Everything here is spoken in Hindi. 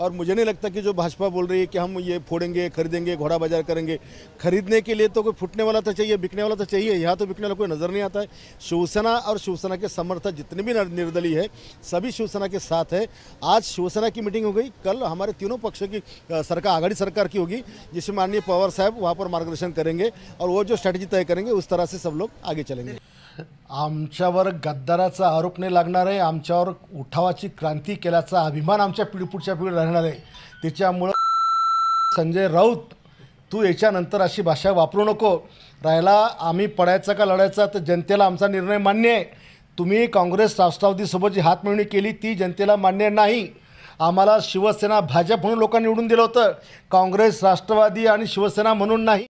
और मुझे नहीं लगता कि जो भाजपा बोल रही है कि हम ये फोड़ेंगे खरीदेंगे घोड़ा बाजार करेंगे खरीदने के लिए तो कोई फूटने वाला तो चाहिए बिकने वाला तो चाहिए यहाँ तो बिकने वाला कोई नज़र नहीं आता है शिवसेना और शिवसेना के समर्थक जितने भी निर्दलीय है सभी शिवसेना के साथ है आज शिवसेना की मीटिंग हो गई कल हमारे तीनों पक्षों की सरकार आघाड़ी सरकार की होगी जिसमें माननीय पवार साहब वहाँ पर मार्गदर्शन करेंगे और वो जो स्ट्रैटेजी तय करेंगे उस तरह से सब लोग आगे चलेंगे आम गद्दाराचा आरोप नहीं लगना है आम उठावा क्रांति के अभिमान आम पिढी पुढच्या पिढी राहणार आहे त्याच्यामुळं संजय राऊत तू याच्यानंतर अशी भाषा वापरू नको राहायला आम्ही पडायचा का लढायचा तर जनतेला आमचा निर्णय मान्य आहे तुम्ही काँग्रेस राष्ट्रवादीसोबत जी हातमिळणी केली ती जनतेला मान्य नाही आम्हाला शिवसेना भाजप म्हणून लोकांनी निवडून दिलं होतं काँग्रेस राष्ट्रवादी आणि शिवसेना म्हणून नाही